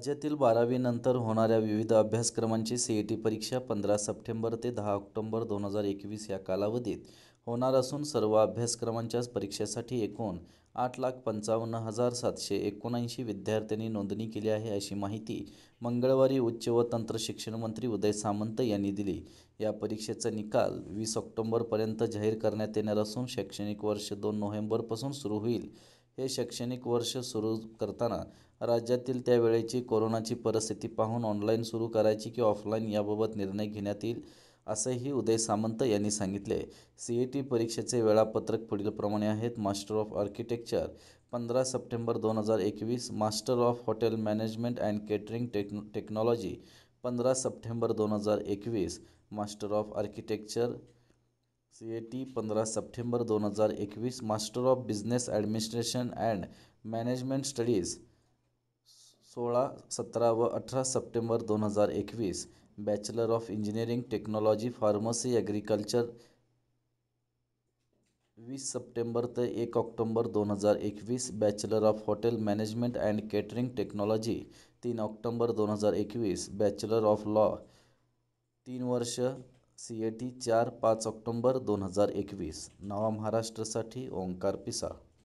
राज्यातील बारावीनंतर होणाऱ्या विविध अभ्यासक्रमांची सी ई टी परीक्षा पंधरा सप्टेंबर ते दहा ऑक्टोंबर दोन हजार एकवीस या कालावधीत होणार असून सर्व अभ्यासक्रमांच्याच परीक्षेसाठी एकूण आठ लाख पंचावन्न हजार सातशे एकोणऐंशी विद्यार्थ्यांनी नोंदणी केली आहे अशी माहिती मंगळवारी उच्च व तंत्र शिक्षण मंत्री उदय सामंत यांनी दिली या परीक्षेचा निकाल वीस ऑक्टोंबरपर्यंत जाहीर करण्यात येणार असून शैक्षणिक वर्ष दोन नोव्हेंबरपासून सुरू होईल हे शैक्षणिक वर्ष सुरू करताना राज्यातील त्यावेळेची कोरोनाची परिस्थिती पाहून ऑनलाईन सुरू करायची की ऑफलाईन याबाबत निर्णय घेण्यात येईल असेही उदय सामंत यांनी सांगितले सी ई टी परीक्षेचे वेळापत्रक पुढीलप्रमाणे आहेत मास्टर ऑफ आर्किटेक्चर पंधरा सप्टेंबर दोन हजार एकवीस master of hotel management and catering टेक्न टेक्नॉलॉजी पंधरा सप्टेंबर दोन हजार एकवीस master of architecture C A T पंधरा सप्टेंबर दोन हजार एकवीस master of business administration and management studies सोळा सतरा व अठरा सप्टेंबर दोन हजार एकवीस bachelor of engineering technology pharmacy agriculture वीस सप्टेंबर ते एक ऑक्टोंबर दोन हजार एकवीस bachelor of hotel management and catering technology तीन ऑक्टोंबर दोन हजार एकवीस बॅचलर ऑफ लॉ तीन वर्ष सी ए टी चार पाच ऑक्टोंबर दोन हजार एकवीस नवा महाराष्ट्रासाठी ओंकार पिसा